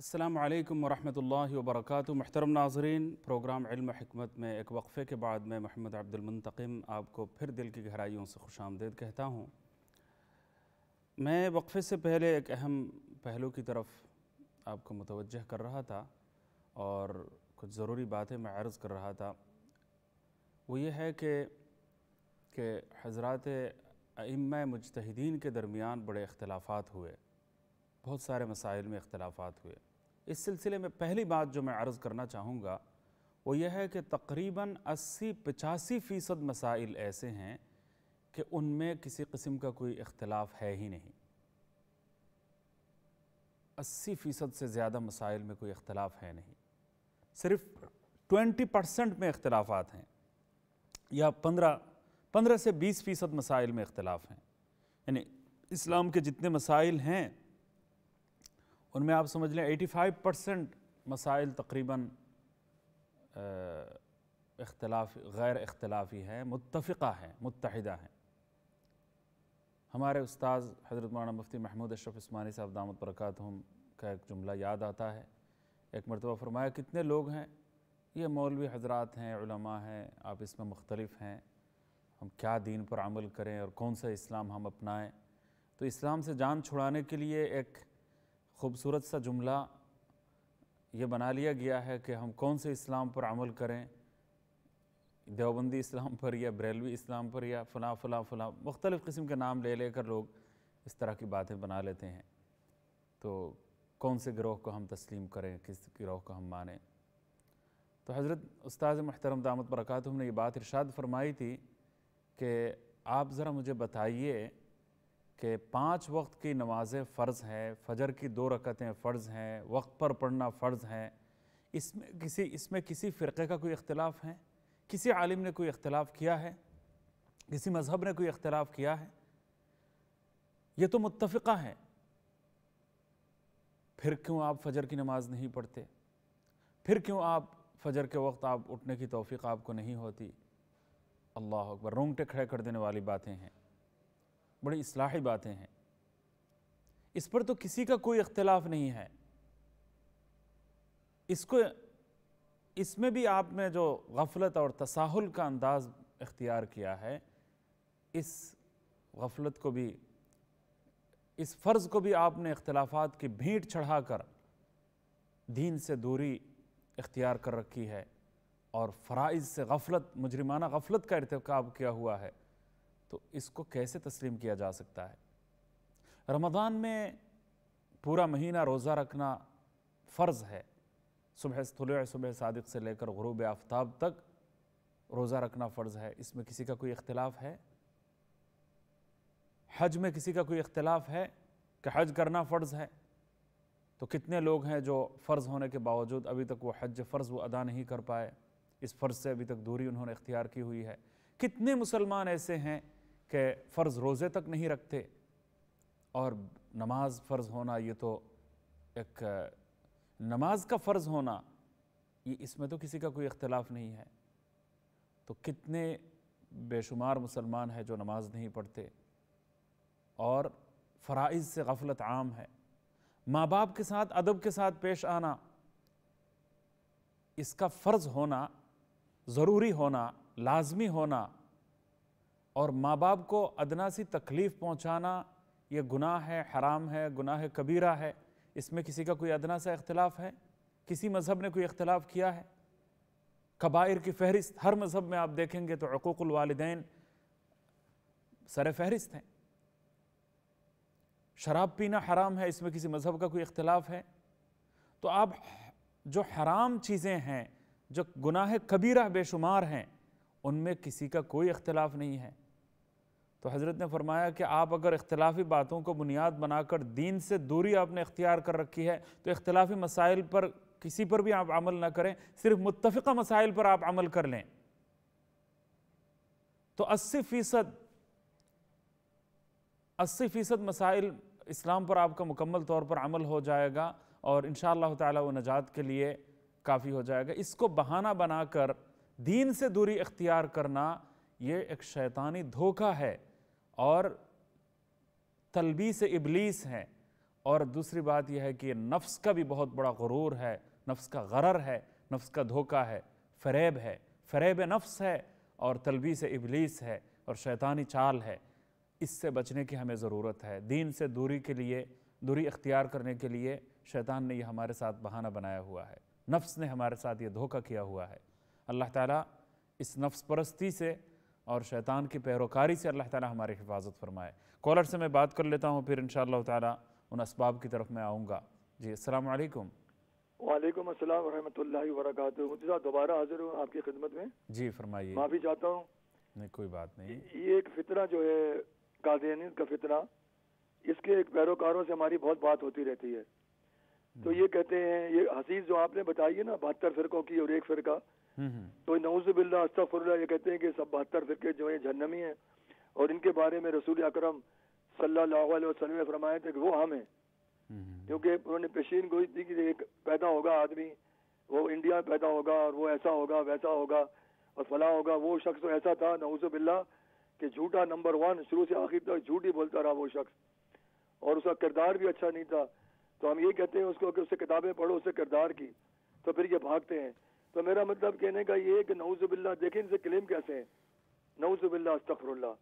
अल्लाम वरहमल वर्क महतरम नाजरीन प्रोग्राम इल्म हमत में एक वक्फ़े के बाद मैं महमद अब्दुलमतकम आपको फिर दिल की गहराइयों से खुश आमदेद कहता हूँ मैं वक्फ़े से पहले एक अहम पहलू की तरफ आपको मुतवजह कर रहा था और कुछ ज़रूरी बातें मैं अर्ज़ कर रहा था वो ये है कि कि हज़रत इम मुजतहदीन के दरमियान बड़े अख्तलाफ़ात हुए बहुत सारे मसाइल में अख्तलाफ़ात हुए इस सिलसिले में पहली बात जो मैं अर्ज़ करना चाहूँगा वो यह है कि तकरीबन 80 पचासी फ़ीसद मसाइल ऐसे हैं कि उनमें किसी किस्म का कोई इख्तलाफ है ही नहीं 80 फ़ीसद से ज़्यादा मसाइल में कोई इख्तलाफ है नहीं सिर्फ 20 परसेंट में इख्तलाफात हैं या 15 15 से 20 फ़ीसद मसाइल में इख्तलाफ हैं यानी इस्लाम के जितने मसाइल हैं उनमें आप समझ लें 85 परसेंट मसाइल तकरीबन इख्तलाफ गैर इख्तलाफी हैं मुतफ़ा हैं मुतहदा हैं हमारे उस्ताद हज़रत माना मुफ्ती महमूद अशरफ उस्मानी साहब दामद बरक़ात हम का एक जुमला याद आता है एक मरतबा फरमाया कितने लोग हैं ये मौलवी हजरात हैं उलमा हैं आप इसमें मुख्तलिफ हैं हम क्या दीन पर अमल करें और कौन सा इस्लाम हम अपनाएं तो इस्लाम से जान छुड़ाने के लिए एक खूबसूरत सा जुमला ये बना लिया गया है कि हम कौन से इस्लाम पर अमल करें देवबंदी इस्लाम पर या बरेलवी इस्लाम पर या फ़लाँ फ़लाँ फ़लाँ मुख्तलिफ़ किस्म के नाम ले लेकर लोग इस तरह की बातें बना लेते हैं तो कौन से गिरोह को हम तस्लीम करें किस ग्रोह को हम माने तो हज़रत उस्ताद महतरम दामद बरक़ात ने ये बात इरशाद फरमाई थी कि आप ज़रा मुझे बताइए कि पांच वक्त की नमाज़ें फ़र्ज़ हैं फजर की दो रकतें फ़र्ज़ हैं वक्त पर पढ़ना फ़र्ज़ हैं इसमें किसी इसमें किसी फ़िरक़े का कोई इख्तलाफ है किसी आलिम ने कोई इख्तलाफ किया है किसी मज़हब ने कोई इख्तलाफ किया है ये तो मुतफ़ा है फिर क्यों आप फजर की नमाज़ नहीं पढ़ते फिर क्यों आप फजर के वक्त आप उठने की तोफ़ी आपको नहीं होती अल्लाह अकबर रोंगटे खड़े कर देने वाली बातें हैं बड़ी असलाही बातें हैं इस पर तो किसी का कोई इख्तलाफ नहीं है इसको इसमें भी आपने जो गफलत और तसाहुल का अंदाज़ इख्तियार किया है इस गफलत को भी इस फ़र्ज़ को भी आपने इख्तलाफात की भीट चढ़ा कर दीन से दूरी इख्तियार कर रखी है और फ़राइज़ से गफलत मुजरमाना गफलत का इरतकब किया हुआ है तो इसको कैसे तस्लीम किया जा सकता है रमज़ान में पूरा महीना रोज़ा रखना फ़र्ज़ है सुबह तुल सुबह सादिक से लेकर गरूब आफ्ताब तक रोज़ा रखना फ़र्ज़ है इसमें किसी का कोई इख्तलाफ है हज में किसी का कोई इख्तलाफ है कि हज करना फ़र्ज़ है तो कितने लोग हैं जो फ़र्ज़ होने के बावजूद अभी तक वो हज फ़र्ज़ वो अदा नहीं कर पाए इस फ़र्ज़ से अभी तक दूरी उन्होंने इख्तियार की हुई है कितने मुसलमान ऐसे हैं कि फ़र्ज़ रोज़े तक नहीं रखते और नमाज फ़र्ज़ होना ये तो एक नमाज का फ़र्ज़ होना ये इसमें तो किसी का कोई इख्तलाफ नहीं है तो कितने बेशुमार मुसलमान हैं जो नमाज नहीं पढ़ते और फ़राइज़ से गफलत आम है माँ बाप के साथ अदब के साथ पेश आना इसका फ़र्ज़ होना ज़रूरी होना लाजमी होना और माँ बाप को अदना सी तकलीफ़ पहुँचाना ये गुनाह है हराम है गुनाह कबीरा है इसमें किसी का कोई अदना सा इख्तलाफ है किसी मज़हब ने कोई इख्तलाफ किया है कबायर की फहरिस्त हर मज़हब में आप देखेंगे तो हकूक़ुलवालदेन सर फहरिस्त हैं शराब पीना हराम है इसमें किसी मज़हब का कोई इख्तलाफ है तो आप जो हराम चीज़ें हैं जो गुनाह कबीरा बेशुमार हैं उनमें किसी का कोई इख्तलाफ नहीं है तो हज़रत ने फरमाया कि आप अगर इख्तलाफी बातों को बुनियाद बनाकर दीन से दूरी आपने इख्तियार कर रखी है तो इख्तलाफी मसाइल पर किसी पर भी आप अमल ना करें सिर्फ मुतफ़ा मसाइल पर आप अमल कर लें तो अस्सी फ़ीसद अस्सी फ़ीसद मसाइल इस्लाम पर आपका मुकम्मल तौर पर अमल हो जाएगा और इन ताला वो नजात के लिए काफ़ी हो जाएगा इसको बहाना बनाकर दीन से दूरी इख्तियार करना ये एक शैतानी धोखा है और तलबी से इबलीस हैं और दूसरी बात यह है कि नफ्स का भी बहुत बड़ा गुरूर है नफ्स का गरर है नफ्स का धोखा है फरेब है फरेब नफ्स है और तलबी से इबलीस है और शैतानी चाल है इससे बचने की हमें ज़रूरत है दीन से दूरी के लिए दूरी इख्तियार करने के लिए शैतान ने यह हमारे साथ बहाना बनाया हुआ है नफ्स ने हमारे साथ ये धोखा किया हुआ है अल्लाह ताला इस नफ्स परस्ती से और शैतान की पैरोकारी से अल्लाह ताला हमारी हिफाजत फरमाए कॉलर से मैं बात कर लेता हूँ फिर इन ताला उन इसबाब की तरफ मैं आऊँगा जी असल वालेकुम असल वरहमतुल्लाहि वरक दोबारा हाजिर हूँ आपकी खिदमत में जी फरमाइए माफ़ी चाहता हूँ नहीं कोई बात नहीं ये एक फितना जो है कादियानियत का फितना इसके एक पैरोकारों से हमारी बहुत बात होती रहती है तो हम्म। ये कहते हैं ये हसीस जो आपने बताई है ना बहत्तर फिरकों की और एक फिरका तो नौजबिल्ला अस्तफुल्ला ये कहते हैं कि सब बहत्तर फिरके जो हैं जहनमी हैं और इनके बारे में रसूल अक्रम सल्लाम ने फरमाए थे कि वो हम हैं क्योंकि उन्होंने पेशीन गोई थी कि एक पैदा होगा आदमी वो इंडिया में पैदा होगा और वो ऐसा होगा वैसा होगा और फला होगा वो शख्स तो ऐसा था नौजबिल्ला कि झूठा नंबर वन शुरू से आखिर तक झूठ ही बोलता रहा वो शख्स और उसका किरदार भी अच्छा नहीं था तो हम ये कहते हैं उसको कि उससे किताबें पढ़ो उससे किरदार की तो फिर ये भागते हैं तो मेरा मतलब कहने का ये है कि नौजुबिल्ला देखें इनसे क्लेम कैसे हैं नौजुबिल्ला अस्तफरल्ला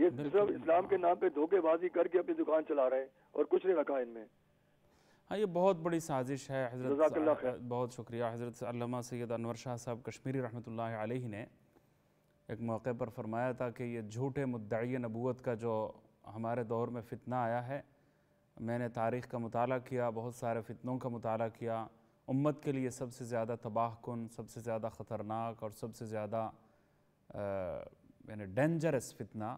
ये सब इस्लाम के नाम पे धोखेबाजी करके अपनी दुकान चला रहे हैं और कुछ नहीं रखा इनमें हाँ ये बहुत बड़ी साजिश है हजरत बहुत शुक्रिया हजरत सैद अनवर शाह साहब कश्मीरी रहमत ने एक मौके पर फरमाया था कि ये झूठे मुद्दाई नबूत का जो हमारे दौर में फितना आया है मैंने तारीख़ का मताल किया बहुत सारे फितनों का मताल किया उम्मत के लिए सबसे ज़्यादा तबाह कन सबसे ज़्यादा ख़तरनाक और सबसे ज़्यादा यानी डेंजरस फितना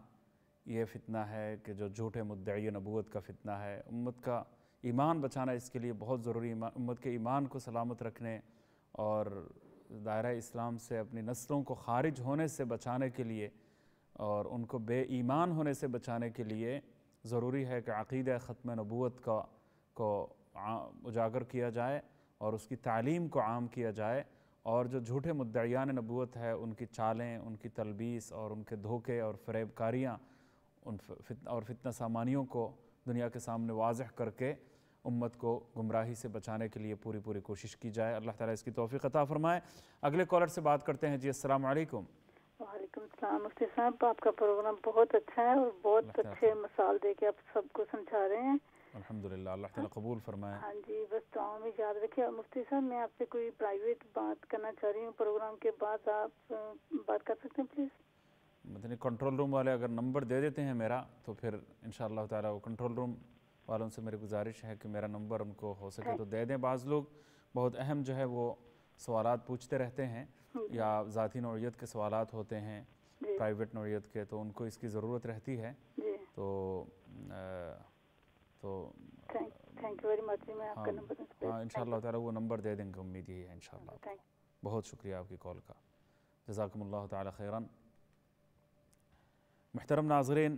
ये फितना है कि जो झूठे मुद्दई नबूत का फितना है उम्मत का ईमान बचाना इसके लिए बहुत ज़रूरी उम्मत के ईमान को सलामत रखने और दायरा इस्लाम से अपनी नस्लों को खारिज होने से बचाने के लिए और उनको बेईमान होने से बचाने के लिए ज़रूरी है कि अक़ीद ख़त्म नबूत का को उजागर किया जाए और उसकी तालीम को आम किया जाए और जो झूठे मुद्दयान नबूत है उनकी चालें उनकी तलबीस और उनके धोखे और फरेबकारियाँ उन फित और फितना सामानियों को दुनिया के सामने वाजह करके उम्मत को गुमराही से बचाने के लिए पूरी पूरी कोशिश की जाए अल्लाह ताला इसकी तोफ़ी अता फ़रमाए अगले कॉलर से बात करते हैं जी अस्सलाम वालेकुम मुफ्ती साहब आपका प्रोग्राम बहुत अच्छा है और बहुत अच्छे मिसाल दे के आप सबको समझा रहे हैं अल्हम्दुलिल्लाह अल्लाह ताला कबूल फरमाए हाँ जी बस दुआओं में याद रखिए मुफ्ती साहब मैं आपसे कोई प्राइवेट बात करना चाह रही हूँ प्रोग्राम के बाद आप बात कर सकते हैं प्लीज़ मतलब कंट्रोल रूम वाले अगर नंबर दे देते हैं मेरा तो फिर इन ताला वो कंट्रोल रूम वालों से मेरी गुजारिश है कि मेरा नंबर उनको हो सके हाँ तो दे दें बाज़ लोग बहुत अहम जो है वो सवाल पूछते रहते हैं हाँ या ज़ाती नौीयत के सवाल होते हैं प्राइवेट नौीयत के तो उनको इसकी ज़रूरत रहती है तो आ, तो थैंक यू वेरी मच मैं आपका नंबर हाँ, हाँ वो नंबर दे देंगे उम्मीद यही है शाला बहुत शुक्रिया आपकी कॉल का जजाकम्ला तैरान महतरम नाजरीन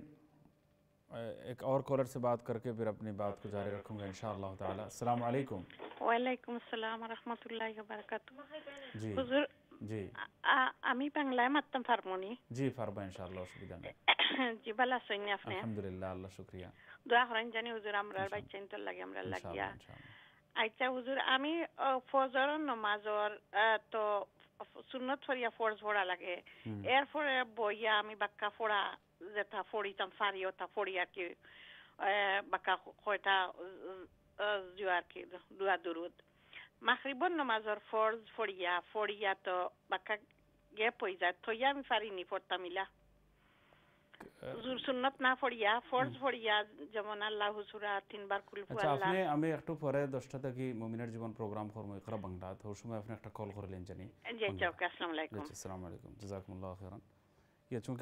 एक और कॉलर से बात करके फिर अपनी बात को जारी रखूंगा इन शाला वालेकुम वालेकुम सलाम रहमतुल्लाहि व बरकातहू जी हुजूर जी আমি বাংলায় মারতাম ফার্মনি जी ফার্মা ইনশাআল্লাহ অসুবিধা নেই جی بالا سعی افنه. الحمدلله الله شکریه. دعا خورن جانی حضور امر را بچه اینطور لگم را لگیا. ایچه حضور امی فوزار نمازور تو سنت فر یا فورز فورا لگه ایر فورا بویا امی بکا فورا زتا فوری تم فاریو تا فوریا کی بکا خویتا زیوار کی دعا درود مخریبون نمازور فورز فریا فریا تو بکا گه پویزا تو یا می میلا हम्म। चूँकि अच्छा,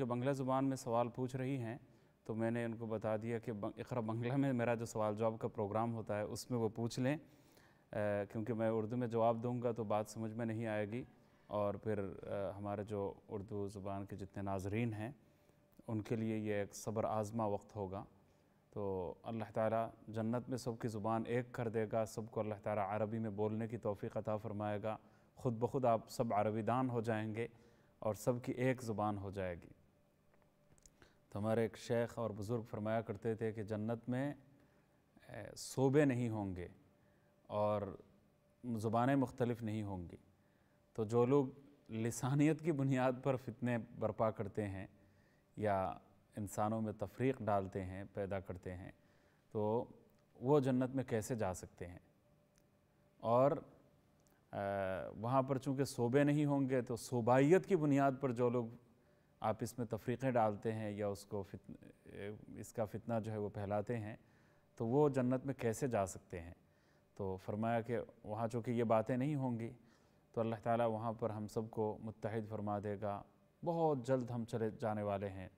बंगला तो ज़ुबान में सवाल पूछ रही हैं तो मैंने उनको बता दिया कि इकरा बंगला में मेरा जो सवाल जवाब का प्रोग्राम होता है उसमें वो पूछ लें क्योंकि मैं उर्दू में जवाब दूंगा तो बात समझ में नहीं आएगी और फिर हमारे जो उर्दू ज़ुबान के जितने नाजरीन हैं उनके लिए ये एक सब्र आज़मा वक्त होगा तो अल्लाह ताला जन्नत में सबकी ज़ुबान एक कर देगा सबको अल्लाह ताला अरबी में बोलने की तोफ़ी अता फ़रमाएगा ख़ुद ब खुद आप सब अरबीदान हो जाएंगे और सब की एक ज़ुबान हो जाएगी तो हमारे एक शेख और बुज़ुर्ग फरमाया करते थे कि जन्नत में सोबे नहीं होंगे और ज़ुबानें मुख्तलफ़ नहीं होंगी तो जो लोग लसानियत की बुनियाद पर फितने बर्पा करते हैं या इंसानों में तफरीक डालते हैं पैदा करते हैं तो वो जन्नत में कैसे जा सकते हैं और वहाँ पर चूँकि शोबे नहीं होंगे तो शोबाइत की बुनियाद पर जो लोग आप इसमें तफरीक़ें डालते हैं या उसको फित इसका फितना जो है वो फैलाते हैं तो वो जन्नत में कैसे जा सकते हैं तो फरमाया कि वहाँ चूँकि ये बातें नहीं होंगी तो अल्लाह ताला वहाँ पर हम सबको मुतहद फरमा देगा बहुत जल्द हम चले जाने वाले हैं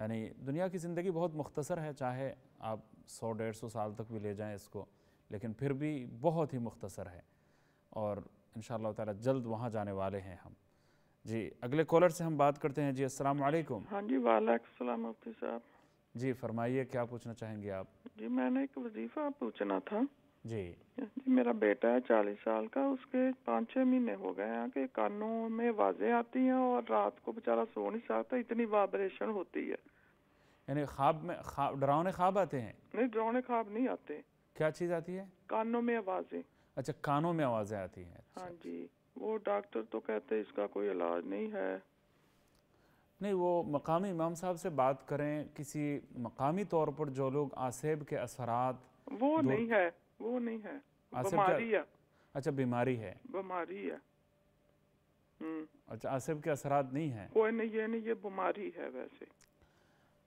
यानी दुनिया की ज़िंदगी बहुत मुख्तसर है चाहे आप सौ डेढ़ सौ साल तक भी ले जाएं इसको लेकिन फिर भी बहुत ही मुख्तसर है और इन ताला जल्द वहाँ जाने वाले हैं हम जी अगले कॉलर से हम बात करते हैं जी अस्सलाम हाँ जी वालेकाम मुफ्ती साहब जी फरमाइए क्या पूछना चाहेंगे आप जी मैंने एक वजीफ़ा पूछना था जी जी मेरा बेटा है चालीस साल का उसके पाँच छह महीने हो गए हैं कि कानों में आवाज़ें आती हैं और रात को बेचारा सो नहीं सकता इतनी वाइब्रेशन होती है यानी ख्वाब में ख्वाब डरावने ख्वाब आते हैं नहीं डरावने ख्वाब नहीं आते क्या चीज़ आती है कानों में आवाज़ें अच्छा कानों में आवाज़ें आती हैं अच्छा, हाँ अच्छा। जी वो डॉक्टर तो कहते हैं इसका कोई इलाज नहीं है नहीं वो मकामी इमाम साहब से बात करें किसी मकामी तौर पर जो लोग आसेब के असरात वो नहीं है वो नहीं है बीमारी है अच्छा बीमारी है बीमारी है हम्म। अच्छा आसिफ के असरा नहीं है कोई नहीं ये नहीं ये बीमारी है वैसे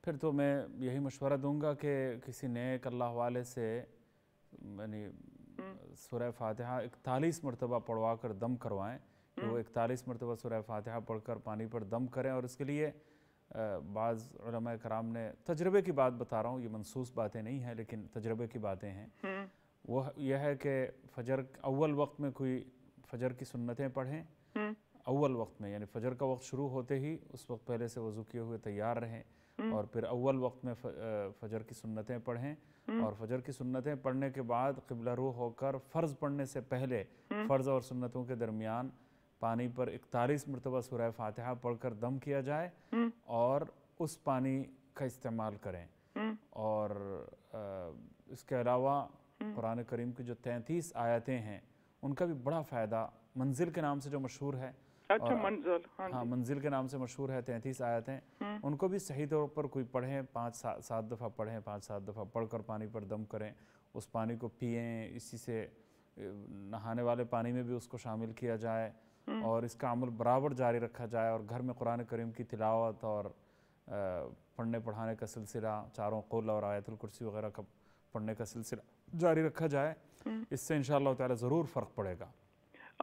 फिर तो मैं यही मशवरा दूंगा कि किसी ने अल्लाह वाले से यानी हम्म। सुरह फातहा इकतालीस मरतबा पढ़वा कर दम करवाएं कि वो हम्म। इकतालीस मरतबा सुरह फातिहा पढ़कर पानी पर दम करें और इसके लिए बाज़ कराम ने तजर्बे की बात बता रहा हूँ ये मनसूस बातें नहीं हैं लेकिन तजर्बे की बातें हैं वो यह है कि फजर अव्वल वक्त में कोई फजर की सुन्नतें पढ़ें हम्म। अव्वल वक्त में यानी फजर का वक्त शुरू होते ही उस वक्त पहले से वज़ू किए हुए तैयार रहें हम्म। और फिर अव्वल वक्त में फजर की सुन्नतें पढ़ें हम्म। और फजर की सुन्नतें पढ़ने के बाद कबला रू होकर फ़र्ज़ पढ़ने से पहले फ़र्ज़ और सुन्नतों के दरमियान पानी पर इकतालीस मरतबा सुरह फातहा पढ़कर दम किया जाए और उस पानी का इस्तेमाल करें और इसके अलावा हम्म। कुरान करीम की जो तैंतीस आयतें हैं उनका भी बड़ा फ़ायदा मंजिल के नाम से जो मशहूर है अच्छा मंजिल हाँ, हाँ मंजिल के नाम से मशहूर है तैंतीस आयतें हम्म। उनको भी सही तौर पर कोई पढ़ें पाँच सा, सात दफ़ा पढ़ें पाँच सात दफ़ा पढ़कर पानी पर दम करें उस पानी को पिए इसी से नहाने वाले पानी में भी उसको शामिल किया जाए हम्म। और इसका अमल बराबर जारी रखा जाए और घर में कुरान करीम की तिलावत और पढ़ने पढ़ाने का सिलसिला चारों कुल और आयतुल कुर्सी वगैरह का पढ़ने का सिलसिला जारी रखा जाए हम्म। इससे इन ताला ज़रूर फ़र्क पड़ेगा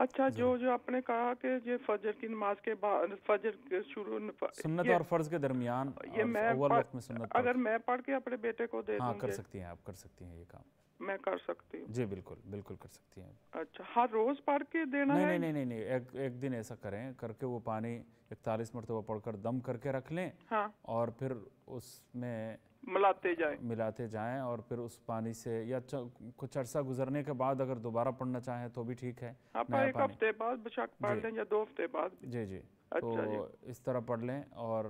अच्छा जो जो आपने कहा कि ये फजर की नमाज के बाद फजर के शुरू सुन्नत और फर्ज के दरमियान ये मैं वक्त में सुन्नत अगर मैं पढ़ के अपने बेटे को दे हाँ कर सकती हैं आप कर सकती हैं ये काम मैं कर सकती हूँ जी बिल्कुल बिल्कुल कर सकती हैं अच्छा हर रोज पढ़ के देना नहीं, है नहीं नहीं नहीं एक एक दिन ऐसा करें करके वो पानी इकतालीस मरतबा पढ़कर दम करके रख लें हाँ। और फिर उसमें मिलाते जाएं मिलाते जाएं और फिर उस पानी से या कुछ अरसा गुजरने के बाद अगर दोबारा पढ़ना चाहें तो भी ठीक है हाँ, एक हफ्ते बाद पढ़ लें या दो हफ्ते बाद जी जी अच्छा तो इस तरह पढ़ लें और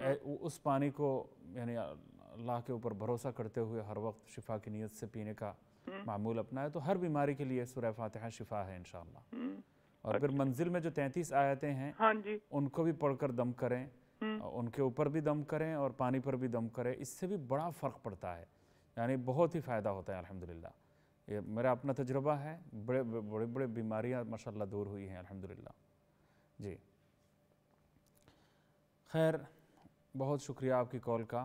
हाँ। उस पानी को यानी अल्लाह के ऊपर भरोसा करते हुए हर वक्त शिफा की नीयत से पीने का हम्म। मामूल अपना है तो हर बीमारी के लिए सुरह फातहा शिफा है इनशाला हम्म। और फिर अच्छा। मंजिल में जो तैंतीस आयतें हैं हाँ जी उनको भी पढ़कर दम करें हम्म। उनके ऊपर भी दम करें और पानी पर भी दम करें इससे भी बड़ा फ़र्क पड़ता है यानी बहुत ही फ़ायदा होता है अलहमदिल्ला ये मेरा अपना तजुर्बा है बड़े बड़े बड़े बीमारियाँ माशाल्लाह दूर हुई हैं अलहमदिल्ला जी खैर बहुत शुक्रिया आपकी कॉल का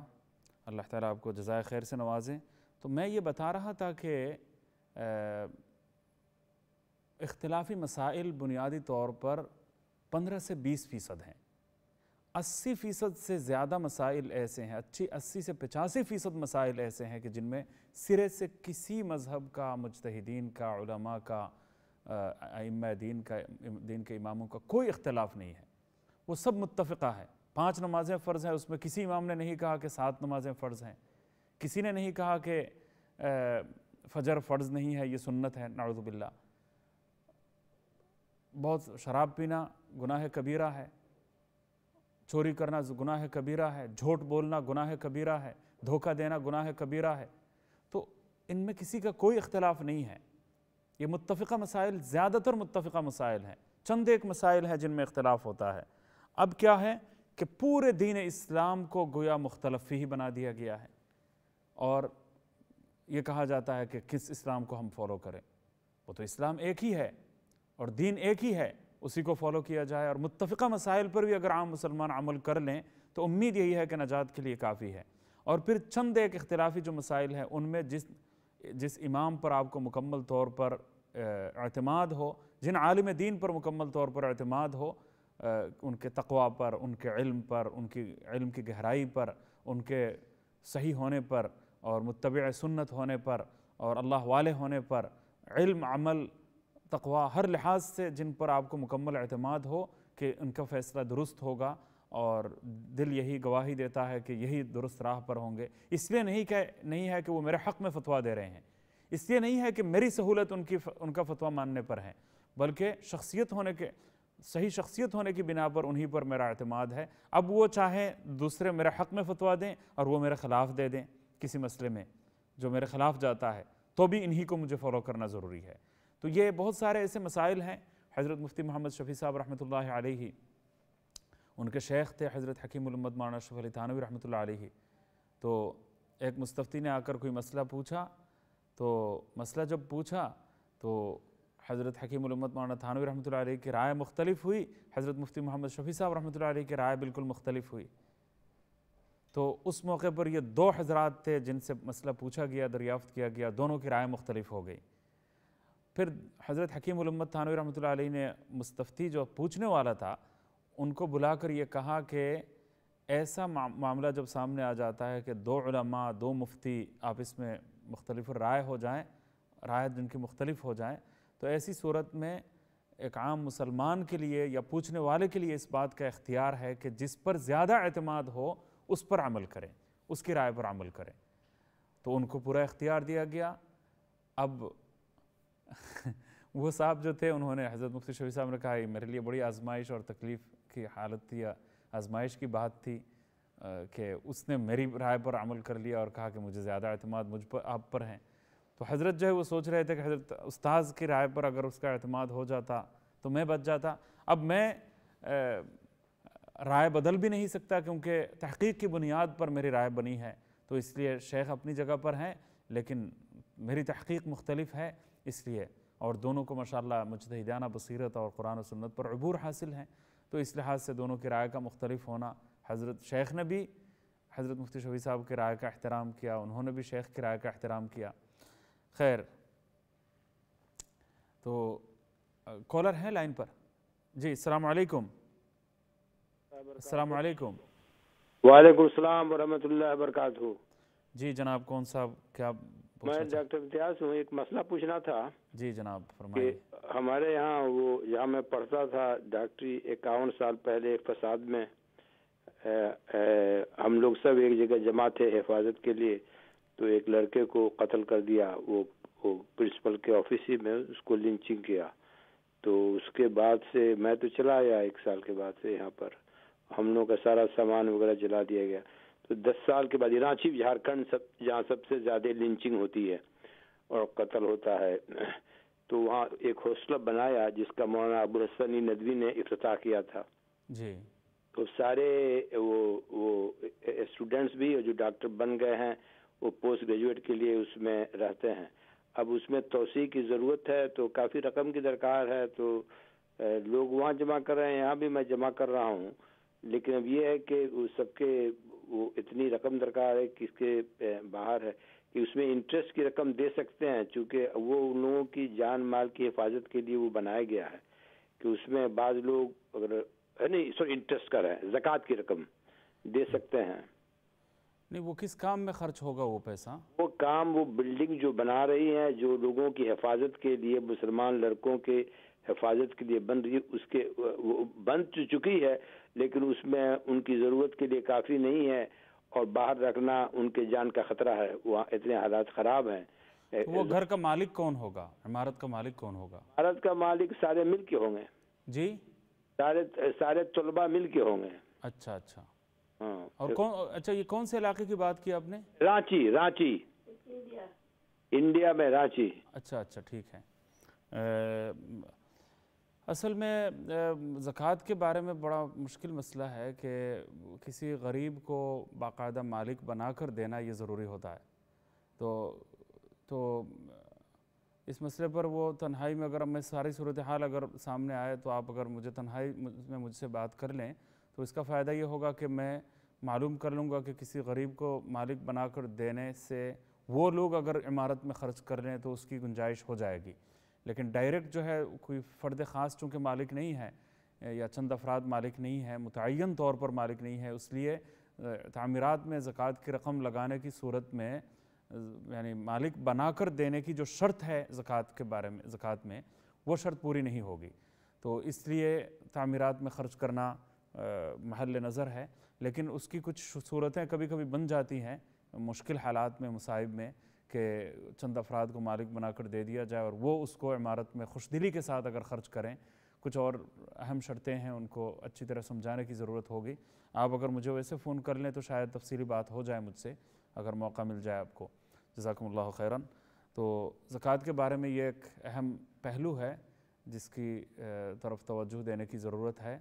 अल्लाह ताला आपको जजाय खैर से नवाजें तो मैं ये बता रहा था कि इख्लाफी मसाइल बुनियादी तौर पर पंद्रह से बीस फ़ीसद हैं अस्सी फ़ीसद से ज़्यादा मसाइल ऐसे हैं अच्छी अस्सी से पचासी फ़ीसद मसाइल ऐसे हैं कि जिनमें सिरे से किसी मज़हब का मुजतहदीन का उलमा का दीन का दीन के इमामों का कोई इख्तलाफ नहीं है वो सब मुतफ़ा है पाँच नमाज़ें फ़र्ज़ हैं उसमें किसी इमाम ने नहीं कहा कि सात नमाज़ें फ़र्ज़ हैं किसी ने नहीं कहा कि फजर फ़र्ज़ नहीं है ये सुन्नत है नाउज़बिल्ला बहुत शराब पीना गुनाह कबीरा है चोरी करना गुनाह है कबीरा है झूठ बोलना गुनाह है कबीरा है धोखा देना गुनाह है कबीरा है तो इनमें किसी का कोई इख्तलाफ नहीं है ये मुतफ़ा मसाइल ज़्यादातर मुतफ़ा मसाइल हैं चंद एक मसाइल हैं जिनमें इख्तलाफ होता है अब क्या है कि पूरे दीन इस्लाम को गोया मुख्तलफ ही बना दिया गया है और ये कहा जाता है कि किस इस्लाम को हम फॉलो करें वो तो इस्लाम एक ही है और दीन एक ही है उसी को फॉलो किया जाए और मुतफ़ा मसाइल पर भी अगर आम मुसलमान अमल कर लें तो उम्मीद यही है कि नजात के लिए काफ़ी है और फिर चंद एक अख्तिलाफी जो मसाइल हैं उनमें जिस जिस इमाम पर आपको मुकम्मल तौर पर अतमाद हो जिन आलम दीन पर मुकम्मल तौर पर अतमाद हो उनके तकवा पर उनके इल्म पर उनकी इल्म की गहराई पर उनके सही होने पर और मुतब सुन्नत होने पर और अल्लाह वाले होने पर इल्म अमल तकवा हर लिहाज से जिन पर आपको मुकम्मल अतमाद हो कि उनका फ़ैसला दुरुस्त होगा और दिल यही गवाही देता है कि यही दुरुस्त राह पर होंगे इसलिए नहीं कह नहीं है कि वो मेरे हक़ में फतवा दे रहे हैं इसलिए नहीं है कि मेरी सहूलत उनकी उनका फतवा मानने पर है बल्कि शख्सियत होने के सही शख्सियत होने की बिना पर उन्हीं पर मेरा अतमाद है अब वो चाहें दूसरे मेरे हक़ में फतवा दें और वो मेरे ख़िलाफ़ दे दें किसी मसले में जो मेरे ख़िलाफ़ जाता है तो भी इन्हीं को मुझे फ़ॉलो करना ज़रूरी है तो ये बहुत सारे ऐसे मसाइल हैं हज़रत मुफ्ती मोहम्मद शफ़ी साहब रहमत ही उनके शेख थे हज़रत हकीमद माना शफ़ अली थानवी रहमत ला तो एक मुस्तफ़ी ने आकर कोई मसला पूछा तो मसला जब पूछा तो हज़रत हकीमत माना थानवी रहमत ला की राय मुख्तलिफ हुई हज़रत मुफ्ती मोहम्मद शफ़ी साहब रहमत ला की राय बिल्कुल मुख्तलिफ हुई तो उस मौके पर ये दो हजरात थे जिनसे मसला पूछा गया दरियाफ़्त किया गया दोनों की राय मुख्तलिफ हो गई फिर हज़रत हकीम थानवी रहमत ला ने मुस्तफ़ी जो पूछने वाला था उनको बुला कर ये कहा कि ऐसा मामला जब सामने आ जाता है कि दो उलमा दो मुफ्ती आपस में मुख्तलफ राय हो जाएँ राय जिनकी मुख्तलिफ हो जाएँ तो ऐसी सूरत में एक आम मुसलमान के लिए या पूछने वाले के लिए इस बात का इख्तियार है कि जिस पर ज़्यादा अतमाद हो उस पर अमल करें उसकी राय पर अमल करें तो उनको पूरा इख्तियार दिया गया अब वो साहब जो थे उन्होंने हज़रत मुफ्ती शफी साहब ने कहा मेरे लिए बड़ी आजमाइश और तकलीफ़ की हालत थी या आजमाइश की बात थी कि उसने मेरी राय पर अमल कर लिया और कहा कि मुझे ज़्यादा अतमाद मुझ पर आप पर हैं तो हज़रत जो है वो सोच रहे थे कि हज़रत उस्ताज़ की राय पर अगर उसका अतमाद हो जाता तो मैं बच जाता अब मैं राय बदल भी नहीं सकता क्योंकि तहकीक की बुनियाद पर मेरी राय बनी है तो इसलिए शेख अपनी जगह पर हैं लेकिन मेरी तहकीक मुख्तलिफ है इसलिए और दोनों को माशा मुजतदाना बसरत और कुरान सुन्नत पर अबूर हासिल हैं तो इस लिहाज से दोनों की राय का मुख्तलिफ होना हज़रत शेख ने भी हज़रत मुफ्ती शबी साहब की राय का अहतराम किया उन्होंने भी शेख की राय का अहतराम किया खैर तो कॉलर हैं लाइन पर जी सलामकुम सलामकुम वालेकुम सलाम वरहमतुल्लाह जी जनाब कौन साहब क्या मैं डॉक्टर इतिहास हूँ एक मसला पूछना था जी जनाब कि हमारे यहाँ वो यहाँ मैं पढ़ता था डॉक्टरी इक्यावन साल पहले एक फसाद में ए, ए, हम लोग सब एक जगह जमा थे हिफाजत के लिए तो एक लड़के को कत्ल कर दिया वो वो प्रिंसिपल के ऑफिस ही में उसको लिंचिंग किया तो उसके बाद से मैं तो चला आया एक साल के बाद से यहाँ पर हम लोग का सारा सामान वगैरह जला दिया गया दस साल के बाद रांची झारखंड सब जहाँ सबसे ज़्यादा लिंचिंग होती है और कत्ल होता है तो वहाँ एक हौसला बनाया जिसका मौलाना अबुल हसनी नदवी ने अफ्ताह किया था जी तो सारे वो वो स्टूडेंट्स भी जो डॉक्टर बन गए हैं वो पोस्ट ग्रेजुएट के लिए उसमें रहते हैं अब उसमें तोसी की ज़रूरत है तो काफ़ी रकम की दरकार है तो लोग वहाँ जमा कर रहे हैं यहाँ भी मैं जमा कर रहा हूँ लेकिन अब ये है कि सबके वो इतनी रकम दरकार है किसके बाहर है कि उसमें इंटरेस्ट की रकम दे सकते हैं चूंकि वो उन लोगों की जान माल की हिफाजत के लिए वो बनाया गया है कि उसमें बाद लोग अगर नहीं सॉरी इंटरेस्ट कर है जक़ात की रकम दे सकते हैं नहीं वो किस काम में खर्च होगा वो पैसा वो काम वो बिल्डिंग जो बना रही है जो लोगों की हिफाजत के लिए मुसलमान लड़कों के हिफाजत के लिए बन रही है उसके वो बन चुकी है लेकिन उसमें उनकी ज़रूरत के लिए काफ़ी नहीं है और बाहर रखना उनके जान का खतरा है वहाँ इतने हालात ख़राब हैं तो वो घर का मालिक कौन होगा इमारत का मालिक कौन होगा इमारत का मालिक सारे मिल के होंगे जी सारे सारे तलबा मिल के होंगे अच्छा अच्छा हाँ और कौन अच्छा ये कौन से इलाके की बात की आपने रांची रांची इंडिया इंडिया में रांची अच्छा अच्छा ठीक है असल में ज़क़़त के बारे में बड़ा मुश्किल मसला है कि किसी गरीब को बाकायदा मालिक बनाकर देना ये ज़रूरी होता है तो तो इस मसले पर वो तन्हाई में अगर मैं सारी सूरत हाल अगर सामने आए तो आप अगर मुझे तन्हाई में मुझसे बात कर लें तो इसका फ़ायदा ये होगा कि मैं मालूम कर लूँगा कि किसी गरीब को मालिक बना कर देने से वो लोग अगर इमारत में ख़र्च कर लें तो उसकी गुंजाइश हो जाएगी लेकिन डायरेक्ट जो है कोई फ़र्द ख़ास चूँकि मालिक नहीं है या चंद अफराद मालिक नहीं है मुतन तौर पर मालिक नहीं है इसलिए तमीरत में ज़क़़त की रकम लगाने की सूरत में यानी मालिक बना कर देने की जो शर्त है ज़क़़त के बारे में ज़क़़त में वो शर्त पूरी नहीं होगी तो इसलिए तमीरत में ख़र्च करना महल नज़र है लेकिन उसकी कुछ सूरतें कभी कभी बन जाती हैं मुश्किल हालात में मुसाहिब में कि चंद अफराद को मालिक बनाकर दे दिया जाए और वो उसको इमारत में खुश दिली के साथ अगर ख़र्च करें कुछ और अहम शर्तें हैं उनको अच्छी तरह समझाने की ज़रूरत होगी आप अगर मुझे वैसे फ़ोन कर लें तो शायद तफसीली बात हो जाए मुझसे अगर मौका मिल जाए आपको जजाकम्ल खैरन तो ज़क़़त के बारे में ये एक अहम पहलू है जिसकी तरफ तवज्जो देने की ज़रूरत है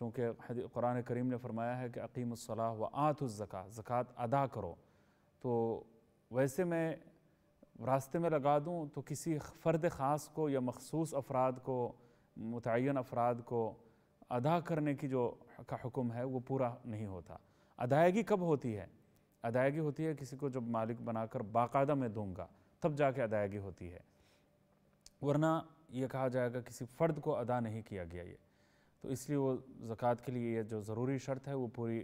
चूँकि कुरान करीम ने फरमाया है कि अकीमसलाह व आतुज़क़ा ज़क़ात अदा करो तो वैसे मैं रास्ते में लगा दूँ तो किसी फ़र्द ख़ास को या मखसूस अफराद को मुतन अफराद को अदा करने की जो का हुक्म है वो पूरा नहीं होता अदायगी कब होती है अदायगी होती है किसी को जब मालिक बनाकर बाकायदा मैं दूंगा तब जाके अदायगी होती है वरना ये कहा जाएगा किसी फ़र्द को अदा नहीं किया गया ये तो इसलिए वो ज़क़़त के लिए ये जो ज़रूरी शर्त है वो पूरी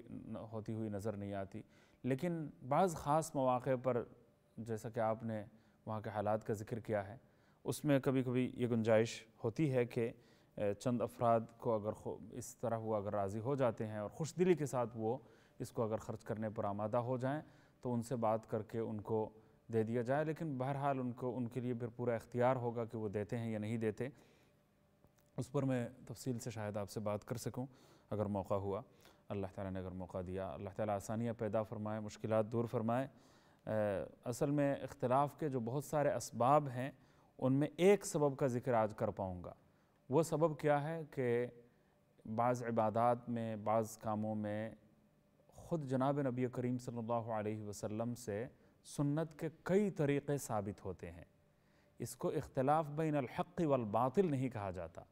होती हुई नज़र नहीं आती लेकिन बाज़ ख़ास मौाक़ पर जैसा कि आपने वहाँ के हालात का जिक्र किया है उसमें कभी कभी ये गुंजाइश होती है कि चंद अफराद को अगर इस तरह वो अगर राज़ी हो जाते हैं और खुश दिली के साथ वो इसको अगर ख़र्च करने पर आमादा हो जाएं तो उनसे बात करके उनको दे दिया जाए लेकिन बहरहाल उनको उनके लिए फिर पूरा इख्तियार होगा कि वो देते हैं या नहीं देते उस पर मैं तफसील से शायद आपसे बात कर सकूं अगर मौका हुआ अल्लाह ताला ने अगर मौका दिया अल्लाह ताला आसानियाँ पैदा फरमाए मुश्किल दूर फरमाए असल में इख्तलाफ के जो बहुत सारे इसबाब हैं उनमें एक सबब का ज़िक्र आज कर पाऊँगा वो सबब क्या है कि बाज़ इबादत में बाज़ कामों में ख़ुद जनाब नबी करीम सल्लल्लाहु अलैहि वसल्लम से सुन्नत के कई तरीक़े साबित होते हैं इसको इख्तलाफ बैन हक़ वल बातिल नहीं कहा जाता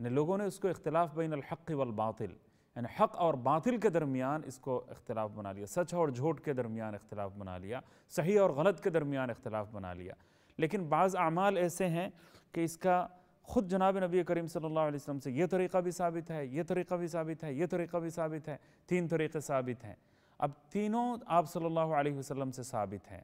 यानी लोगों ने उसको इख्तलाफ बैन हक़ वल बातिल यानी हक और बातिल के दरमियान इसको इख्तलाफ बना लिया सच और झूठ के दरमियान इख्तलाफ बना लिया सही और गलत के दरमियान इख्तलाफ बना लिया लेकिन बाज़ अमाल ऐसे हैं कि इसका ख़ुद जनाब नबी करीम सल्लल्लाहु अलैहि वसल्लम से ये तरीक़ा भी साबित है ये तरीक़ा भी साबित है ये तरीक़ा भी साबित है तीन तरीक़े साबित हैं अब तीनों आप सल्लल्लाहु अलैहि वसल्लम से साबित हैं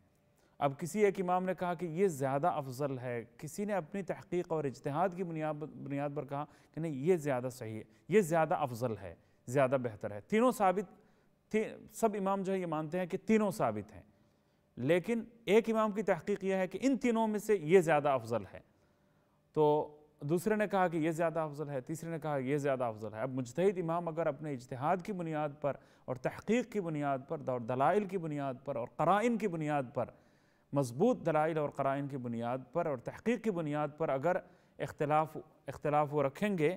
अब किसी एक इमाम ने कहा कि ये ज़्यादा अफजल है किसी ने अपनी तहकीक और इजतहाद की बुनियाद बुनियाद पर कहा कि नहीं ये ज़्यादा सही है ये ज़्यादा अफजल है ज़्यादा बेहतर है तीनों साबित सब इमाम जो है ये मानते हैं कि तीनों साबित हैं लेकिन एक इमाम की तहकीक यह है कि इन तीनों में से ये ज़्यादा अफजल है तो दूसरे ने कहा कि ये ज़्यादा अफजल है तीसरे ने कहा ये ज़्यादा अफजल है अब मुजतहद इमाम अगर अपने इजतहाद की बुनियाद पर और तहकीक की बुनियाद पर और दलाइल की बुनियाद पर और कराइन की बुनियाद पर मजबूत दलाइल और कराइन की बुनियाद पर और तहकीक की बुनियाद पर अगर इख्तलाफ इख्तलाफ वो रखेंगे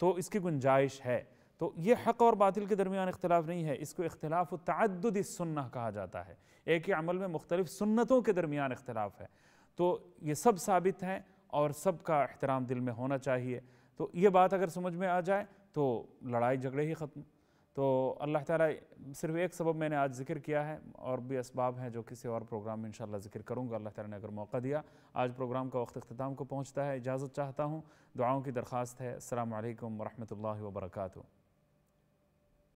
तो इसकी गुंजाइश है तो ये हक़ और बातिल के दरमियान इख्तलाफ नहीं है इसको इख्तलाफ तद सुन्ना कहा जाता है एक ही अमल में मुख्तलिफ सुन्नतों के दरमियान इख्तलाफ है तो ये सब साबित हैं और सब का अहतराम दिल में होना चाहिए तो ये बात अगर समझ में आ जाए तो लड़ाई झगड़े ही ख़त्म तो अल्लाह ताला सिर्फ एक सबब मैंने आज जिक्र किया है और भी इसबाब हैं जो किसी और प्रोग्राम में इंशाल्लाह जिक्र करूँगा अल्लाह ताला ने अगर मौका दिया आज प्रोग्राम का वक्त अख्ताम को पहुँचता है इजाज़त चाहता हूँ दुआओं की दरख्वास्त है अल्लाम वरहमल वर्का